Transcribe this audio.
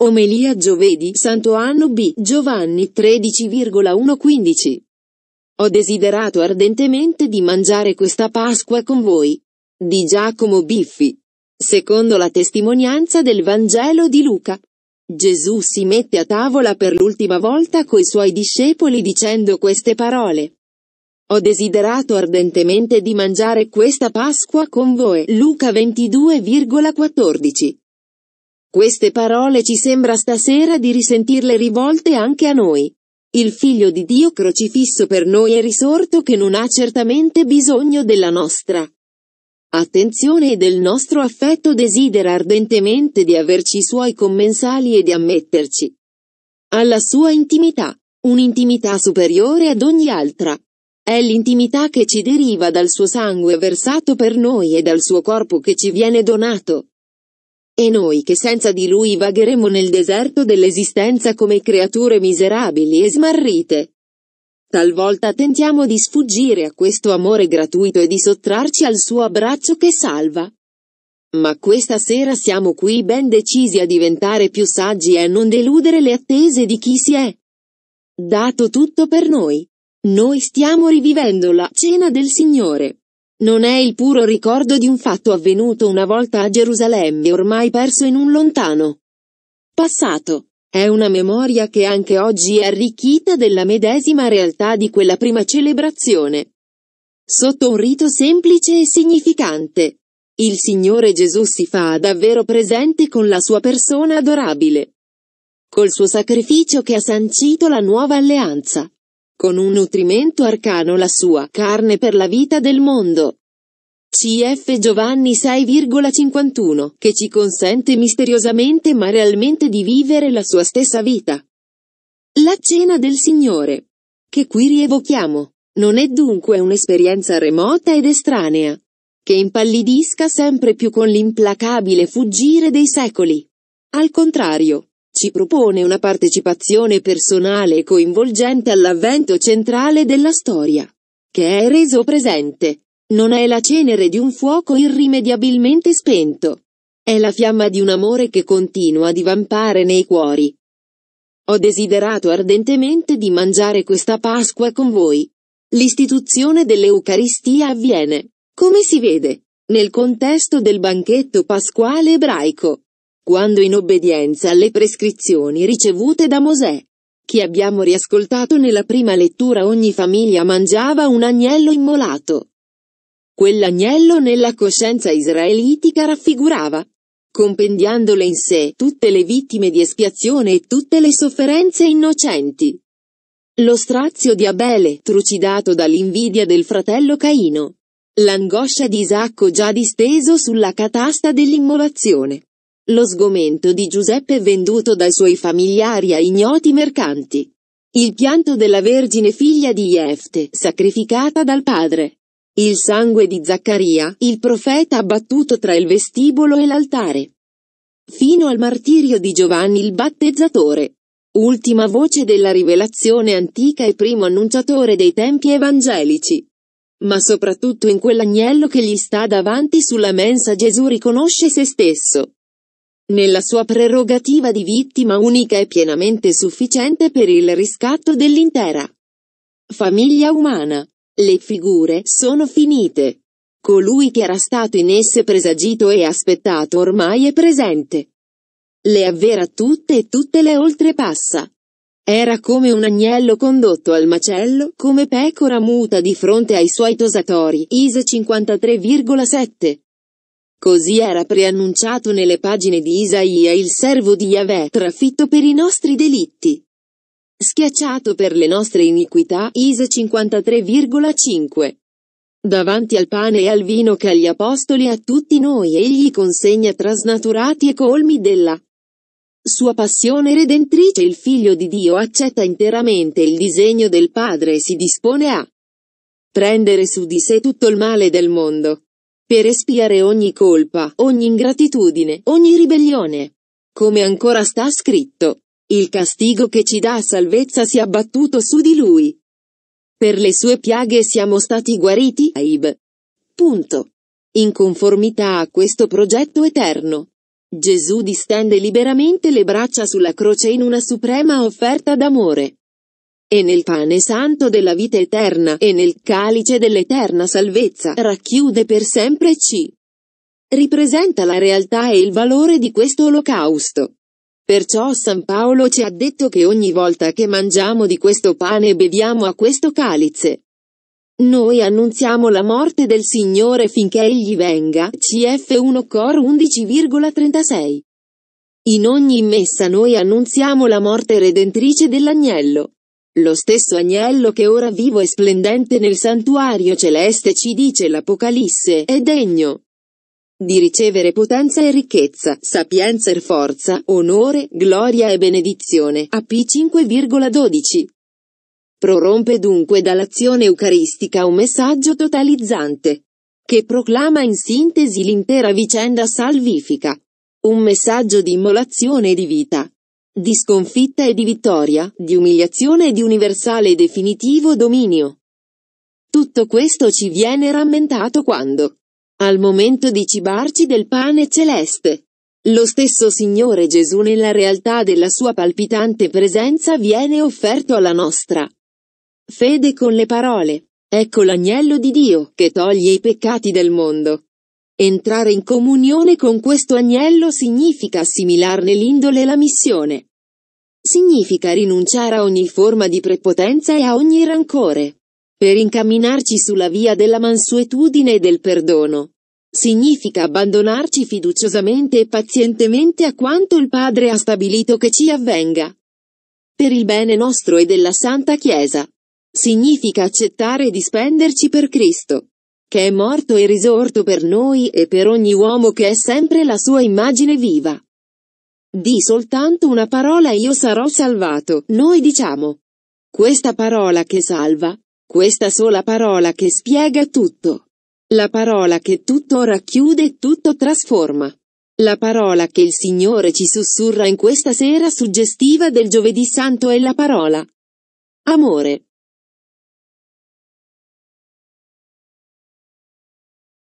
Omelia giovedì Santo Anno B. Giovanni 13,115. Ho desiderato ardentemente di mangiare questa Pasqua con voi. Di Giacomo Biffi. Secondo la testimonianza del Vangelo di Luca. Gesù si mette a tavola per l'ultima volta coi suoi discepoli dicendo queste parole. Ho desiderato ardentemente di mangiare questa Pasqua con voi. Luca 22,14. Queste parole ci sembra stasera di risentirle rivolte anche a noi. Il figlio di Dio crocifisso per noi è risorto che non ha certamente bisogno della nostra attenzione e del nostro affetto desidera ardentemente di averci suoi commensali e di ammetterci alla sua intimità, un'intimità superiore ad ogni altra. È l'intimità che ci deriva dal suo sangue versato per noi e dal suo corpo che ci viene donato. E noi che senza di lui vagheremo nel deserto dell'esistenza come creature miserabili e smarrite. Talvolta tentiamo di sfuggire a questo amore gratuito e di sottrarci al suo abbraccio che salva. Ma questa sera siamo qui ben decisi a diventare più saggi e a non deludere le attese di chi si è dato tutto per noi. Noi stiamo rivivendo la cena del Signore. Non è il puro ricordo di un fatto avvenuto una volta a Gerusalemme ormai perso in un lontano passato. È una memoria che anche oggi è arricchita della medesima realtà di quella prima celebrazione. Sotto un rito semplice e significante, il Signore Gesù si fa davvero presente con la sua persona adorabile. Col suo sacrificio che ha sancito la nuova alleanza con un nutrimento arcano la sua carne per la vita del mondo. CF Giovanni 6,51, che ci consente misteriosamente ma realmente di vivere la sua stessa vita. La cena del Signore, che qui rievochiamo, non è dunque un'esperienza remota ed estranea, che impallidisca sempre più con l'implacabile fuggire dei secoli. Al contrario, ci propone una partecipazione personale e coinvolgente all'avvento centrale della storia, che è reso presente. Non è la cenere di un fuoco irrimediabilmente spento. È la fiamma di un amore che continua a divampare nei cuori. Ho desiderato ardentemente di mangiare questa Pasqua con voi. L'istituzione dell'Eucaristia avviene, come si vede, nel contesto del banchetto pasquale ebraico quando in obbedienza alle prescrizioni ricevute da Mosè, che abbiamo riascoltato nella prima lettura ogni famiglia mangiava un agnello immolato. Quell'agnello nella coscienza israelitica raffigurava, compendiandole in sé, tutte le vittime di espiazione e tutte le sofferenze innocenti. Lo strazio di Abele, trucidato dall'invidia del fratello Caino. L'angoscia di Isacco già disteso sulla catasta dell'immolazione. Lo sgomento di Giuseppe venduto dai suoi familiari a ignoti mercanti. Il pianto della Vergine figlia di Jefte, sacrificata dal padre. Il sangue di Zaccaria, il profeta abbattuto tra il vestibolo e l'altare. Fino al martirio di Giovanni il battezzatore. Ultima voce della rivelazione antica e primo annunciatore dei tempi evangelici. Ma soprattutto in quell'agnello che gli sta davanti sulla mensa Gesù riconosce se stesso nella sua prerogativa di vittima unica è pienamente sufficiente per il riscatto dell'intera famiglia umana. Le figure sono finite. Colui che era stato in esse presagito e aspettato ormai è presente. Le avvera tutte e tutte le oltrepassa. Era come un agnello condotto al macello, come pecora muta di fronte ai suoi tosatori. ISE 53,7 Così era preannunciato nelle pagine di Isaia il servo di Yahweh trafitto per i nostri delitti. Schiacciato per le nostre iniquità, Isa 53,5. Davanti al pane e al vino che agli apostoli e a tutti noi egli consegna trasnaturati e colmi della sua passione redentrice il figlio di Dio accetta interamente il disegno del Padre e si dispone a prendere su di sé tutto il male del mondo per espiare ogni colpa, ogni ingratitudine, ogni ribellione. Come ancora sta scritto, il castigo che ci dà salvezza si è abbattuto su di lui. Per le sue piaghe siamo stati guariti, Aib. Punto. In conformità a questo progetto eterno. Gesù distende liberamente le braccia sulla croce in una suprema offerta d'amore e nel pane santo della vita eterna e nel calice dell'eterna salvezza racchiude per sempre C. Ripresenta la realtà e il valore di questo olocausto. Perciò San Paolo ci ha detto che ogni volta che mangiamo di questo pane e beviamo a questo calice, noi annunziamo la morte del Signore finché Egli venga. CF 1 Cor 11,36. In ogni messa noi annunziamo la morte redentrice dell'agnello. Lo stesso agnello che ora vivo e splendente nel santuario celeste ci dice l'Apocalisse, è degno di ricevere potenza e ricchezza, sapienza e forza, onore, gloria e benedizione. AP 5,12. Prorompe dunque dall'azione eucaristica un messaggio totalizzante, che proclama in sintesi l'intera vicenda salvifica. Un messaggio di immolazione e di vita, di sconfitta e di vittoria, di umiliazione e di universale e definitivo dominio. Tutto questo ci viene rammentato quando, al momento di cibarci del pane celeste, lo stesso Signore Gesù nella realtà della sua palpitante presenza viene offerto alla nostra fede con le parole. Ecco l'agnello di Dio che toglie i peccati del mondo. Entrare in comunione con questo agnello significa assimilarne l'indole e la missione significa rinunciare a ogni forma di prepotenza e a ogni rancore. Per incamminarci sulla via della mansuetudine e del perdono. Significa abbandonarci fiduciosamente e pazientemente a quanto il Padre ha stabilito che ci avvenga. Per il bene nostro e della Santa Chiesa. Significa accettare di spenderci per Cristo, che è morto e risorto per noi e per ogni uomo che è sempre la sua immagine viva. Di soltanto una parola io sarò salvato. Noi diciamo. Questa parola che salva, questa sola parola che spiega tutto. La parola che tutto racchiude e tutto trasforma. La parola che il Signore ci sussurra in questa sera suggestiva del giovedì santo è la parola. Amore.